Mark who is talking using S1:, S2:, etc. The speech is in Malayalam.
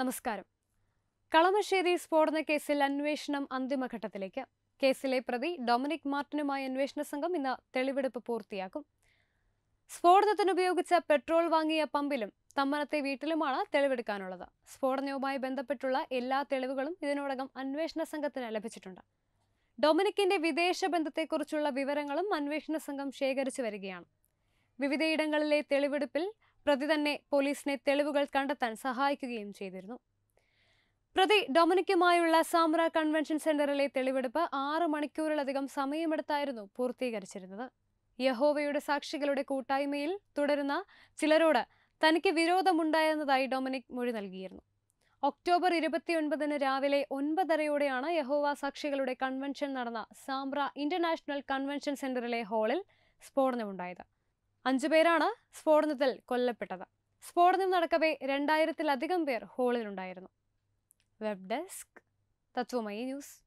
S1: നമസ്കാരം കളമശ്ശേരി സ്ഫോടന കേസിൽ അന്വേഷണം അന്തിമഘട്ടത്തിലേക്ക് കേസിലെ പ്രതി ഡൊമിനിക് മാർട്ടിനുമായി അന്വേഷണ സംഘം ഇന്ന് തെളിവെടുപ്പ് പൂർത്തിയാക്കും സ്ഫോടനത്തിനുപയോഗിച്ച പെട്രോൾ വാങ്ങിയ പമ്പിലും തമ്മനത്തെ വീട്ടിലുമാണ് തെളിവെടുക്കാനുള്ളത് സ്ഫോടനവുമായി ബന്ധപ്പെട്ടുള്ള എല്ലാ തെളിവുകളും ഇതിനോടകം അന്വേഷണ സംഘത്തിന് ലഭിച്ചിട്ടുണ്ട് ഡൊമിനിക്കിന്റെ വിദേശ ബന്ധത്തെക്കുറിച്ചുള്ള വിവരങ്ങളും അന്വേഷണ സംഘം ശേഖരിച്ചു വരികയാണ് വിവിധയിടങ്ങളിലെ തെളിവെടുപ്പിൽ പ്രതി തന്നെ പോലീസിനെ തെളിവുകൾ കണ്ടെത്താൻ സഹായിക്കുകയും ചെയ്തിരുന്നു പ്രതി ഡൊമിനിക്കുമായുള്ള സാമ്ര കൺവെൻഷൻ സെന്ററിലെ തെളിവെടുപ്പ് ആറ് മണിക്കൂറിലധികം സമയമെടുത്തായിരുന്നു പൂർത്തീകരിച്ചിരുന്നത് യഹോവയുടെ സാക്ഷികളുടെ കൂട്ടായ്മയിൽ തുടരുന്ന ചിലരോട് തനിക്ക് വിരോധമുണ്ടായിരുന്നതായി ഡൊമിനിക് മൊഴി നൽകിയിരുന്നു ഒക്ടോബർ ഇരുപത്തിയൊൻപതിന് രാവിലെ ഒൻപതരയോടെയാണ് യഹോവ സാക്ഷികളുടെ കൺവെൻഷൻ നടന്ന സാമ്ര ഇന്റർനാഷണൽ കൺവെൻഷൻ സെന്ററിലെ ഹാളിൽ സ്ഫോടനമുണ്ടായത് അഞ്ചുപേരാണ് സ്ഫോടനത്തിൽ കൊല്ലപ്പെട്ടത് സ്ഫോടനം നടക്കവേ രണ്ടായിരത്തിലധികം പേർ ഹോളിലുണ്ടായിരുന്നു വെബ് ഡെസ്ക് തത്വമയി ന്യൂസ്